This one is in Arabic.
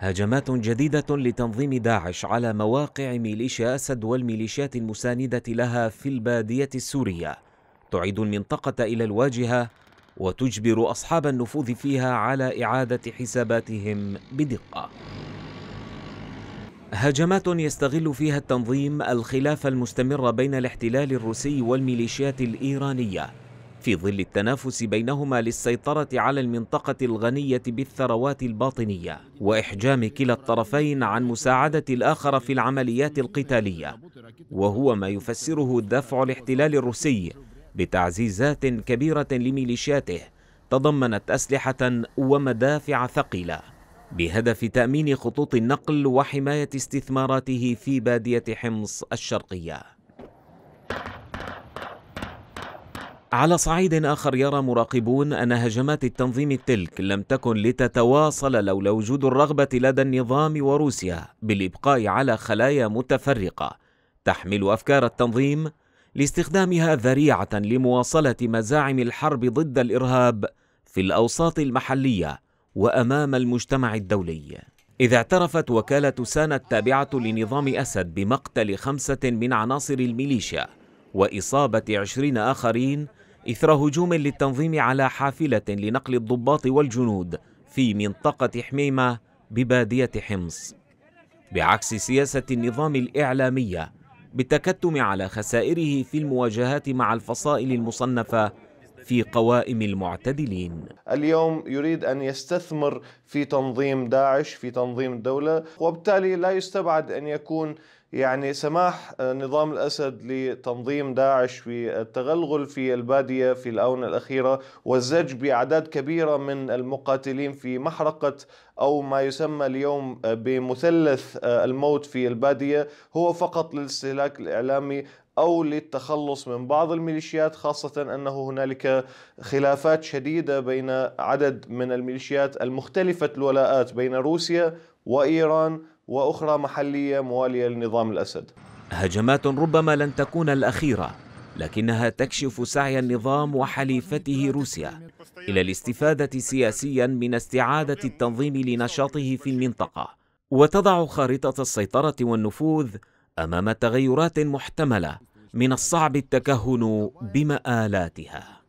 هجمات جديدة لتنظيم داعش على مواقع ميليشيا أسد والميليشيات المساندة لها في البادية السورية تعيد المنطقة إلى الواجهة وتجبر أصحاب النفوذ فيها على إعادة حساباتهم بدقة هجمات يستغل فيها التنظيم الخلاف المستمر بين الاحتلال الروسي والميليشيات الإيرانية في ظل التنافس بينهما للسيطرة على المنطقة الغنية بالثروات الباطنية وإحجام كلا الطرفين عن مساعدة الآخر في العمليات القتالية وهو ما يفسره دفع الاحتلال الروسي بتعزيزات كبيرة لميليشياته تضمنت أسلحة ومدافع ثقيلة بهدف تأمين خطوط النقل وحماية استثماراته في بادية حمص الشرقية على صعيد آخر يرى مراقبون أن هجمات التنظيم تلك لم تكن لتتواصل لولا وجود الرغبة لدى النظام وروسيا بالإبقاء على خلايا متفرقة تحمل أفكار التنظيم لاستخدامها ذريعة لمواصلة مزاعم الحرب ضد الإرهاب في الأوساط المحلية وأمام المجتمع الدولي إذ اعترفت وكالة سانا التابعة لنظام أسد بمقتل خمسة من عناصر الميليشيا وإصابة عشرين آخرين إثر هجوم للتنظيم على حافلة لنقل الضباط والجنود في منطقة حميمة ببادية حمص بعكس سياسة النظام الإعلامية بالتكتم على خسائره في المواجهات مع الفصائل المصنفة في قوائم المعتدلين اليوم يريد أن يستثمر في تنظيم داعش في تنظيم الدولة وبالتالي لا يستبعد أن يكون يعني سماح آه، نظام الأسد لتنظيم داعش في التغلغل في البادية في الآونة الأخيرة والزج بأعداد كبيرة من المقاتلين في محرقة أو ما يسمى اليوم آه، بمثلث آه، الموت في البادية هو فقط للاستهلاك الإعلامي أو للتخلص من بعض الميليشيات خاصة أنه هنالك خلافات شديدة بين عدد من الميليشيات المختلفة الولاءات بين روسيا وإيران وأخرى محلية موالية لنظام الأسد هجمات ربما لن تكون الأخيرة لكنها تكشف سعي النظام وحليفته روسيا إلى الاستفادة سياسيا من استعادة التنظيم لنشاطه في المنطقة وتضع خارطة السيطرة والنفوذ امام تغيرات محتمله من الصعب التكهن بمآلاتها